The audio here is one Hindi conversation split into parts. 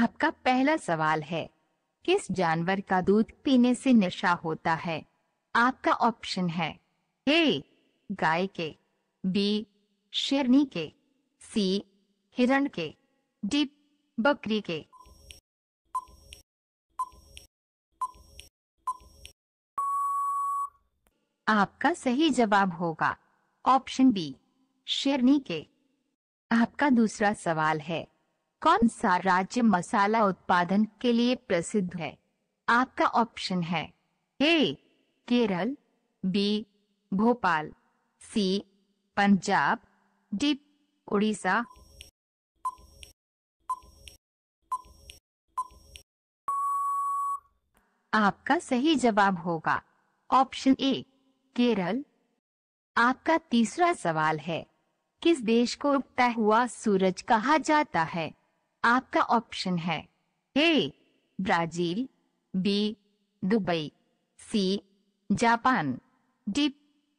आपका पहला सवाल है किस जानवर का दूध पीने से नशा होता है आपका ऑप्शन है ए गाय के बी शेरनी के सी हिरण के डी बकरी के आपका सही जवाब होगा ऑप्शन बी शेरनी के आपका दूसरा सवाल है कौन सा राज्य मसाला उत्पादन के लिए प्रसिद्ध है आपका ऑप्शन है A Kerala B Bhopal C Punjab D Orissa आपका सही जवाब होगा ऑप्शन ए केरल आपका तीसरा सवाल है किस देश को उगता हुआ सूरज कहा जाता है आपका ऑप्शन है A Brazil B Dubai C Japan D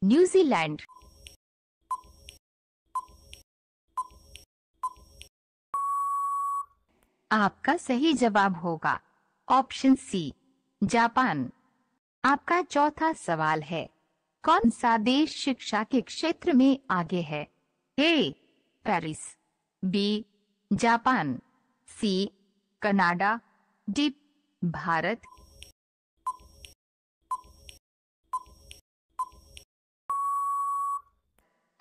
New Zealand आपका सही जवाब होगा ऑप्शन सी जापान आपका चौथा सवाल है कौन सा देश शिक्षा के क्षेत्र में आगे है A Paris B Japan C Canada D Bharat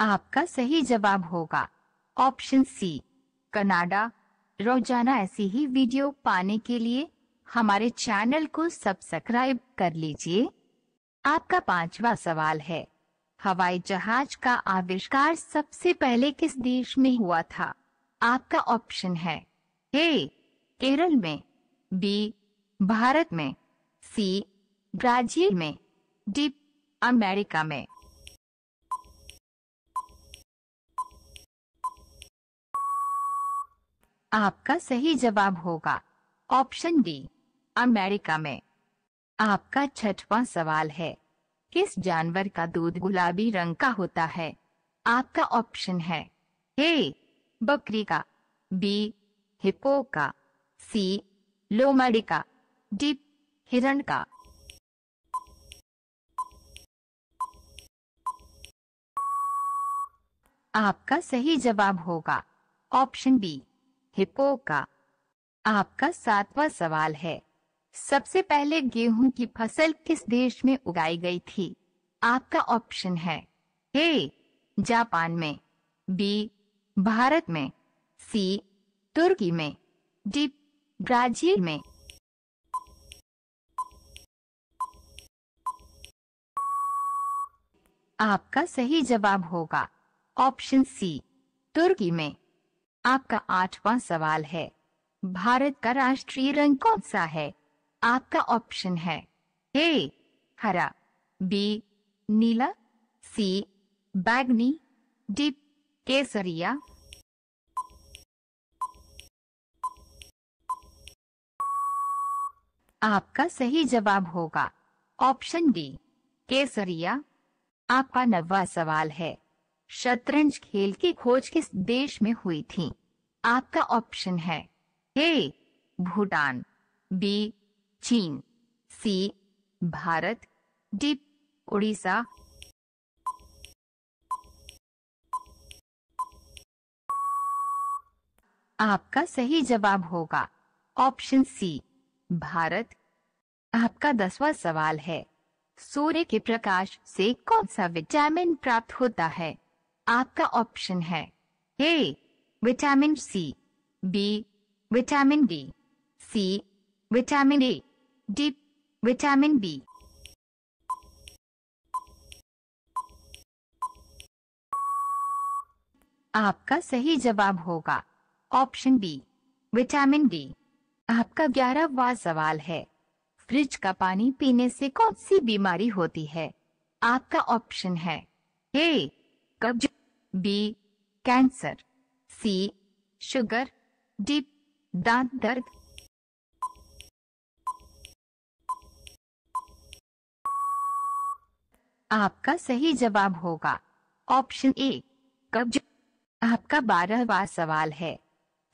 आपका सही जवाब होगा ऑप्शन सी कनाडा रोजाना ऐसी ही वीडियो पाने के लिए हमारे चैनल को सब्सक्राइब कर लीजिए आपका पांचवा सवाल है हवाई जहाज का आविष्कार सबसे पहले किस देश में हुआ था आपका ऑप्शन है ए केरल में बी भारत में सी ब्राजील में डी अमेरिका में आपका सही जवाब होगा ऑप्शन डी अमेरिका में आपका छठवां सवाल है किस जानवर का दूध गुलाबी रंग का होता है आपका ऑप्शन है ए बकरी का बी हिप्पो का सी लोमड़ी का डी हिरण का आपका सही जवाब होगा ऑप्शन बी हिप्पो का आपका सातवां सवाल है सबसे पहले गेहूं की फसल किस देश में उगाई गई थी आपका ऑप्शन है ए जापान में बी भारत में सी तुर्की में डीप ब्राजील में आपका सही जवाब होगा ऑप्शन सी तुर्की में आपका आठवां सवाल है भारत का राष्ट्रीय रंग कौन सा है आपका ऑप्शन है ए हरा बी नीला सी बैगनी डी केसरिया आपका सही जवाब होगा ऑप्शन डी केसरिया आपका नवा सवाल है शतरंज खेल की खोज किस देश में हुई थी आपका ऑप्शन है ए भूटान बी चीन सी भारत डी उड़ीसा आपका सही जवाब होगा ऑप्शन सी भारत आपका दसवां सवाल है सूर्य के प्रकाश से कौन सा विटामिन प्राप्त होता है आपका ऑप्शन है A vitamin C B vitamin D C vitamin A D vitamin B आपका सही जवाब होगा ऑप्शन बी विटामिन डी आपका ग्यारहवा सवाल है फ्रिज का पानी पीने से कौन सी बीमारी होती है आपका ऑप्शन है ए कब्ज B cancer C sugar D दांत दर्द आपका सही जवाब होगा ऑप्शन ए कब्ज आपका बारहवा सवाल है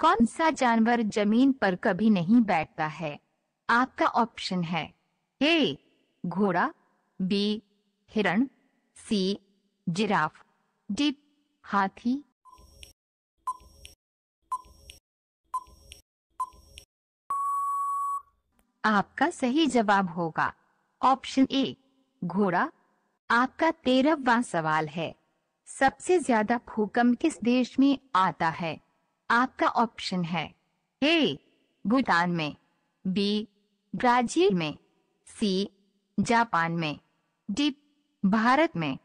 कौन सा जानवर जमीन पर कभी नहीं बैठता है आपका ऑप्शन है ए घोड़ा बी हिरण सी जिराफ डी हाथी आपका सही जवाब होगा ऑप्शन ए घोड़ा आपका तेरहवा सवाल है सबसे ज्यादा भूकंप किस देश में आता है आपका ऑप्शन है ए भूटान में बी ब्राजील में सी जापान में डी भारत में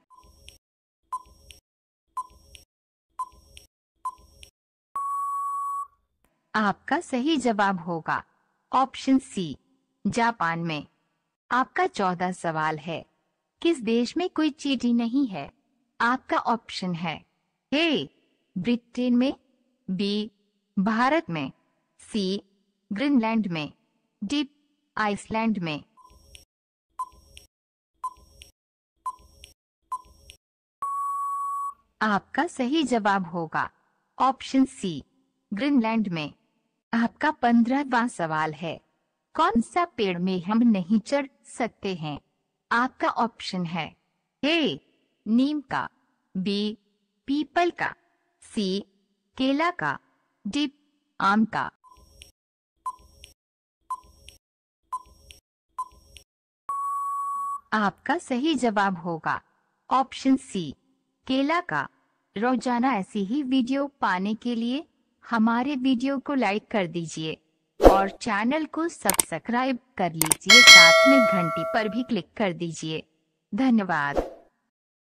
आपका सही जवाब होगा ऑप्शन सी जापान में आपका चौदह सवाल है किस देश में कोई चीटी नहीं है आपका ऑप्शन है ए ब्रिटेन में बी भारत में सी ग्रीनलैंड में डी आइसलैंड में आपका सही जवाब होगा ऑप्शन सी ग्रीनलैंड में आपका पंद्रहवा सवाल है कौन सा पेड़ में हम नहीं चढ़ सकते हैं आपका ऑप्शन है ए नीम का बी पीपल का सी केला का डिप आम का आपका सही जवाब होगा ऑप्शन सी केला का रोजाना ऐसी ही वीडियो पाने के लिए हमारे वीडियो को लाइक कर दीजिए और चैनल को सब्सक्राइब कर लीजिए साथ में घंटी पर भी क्लिक कर दीजिए धन्यवाद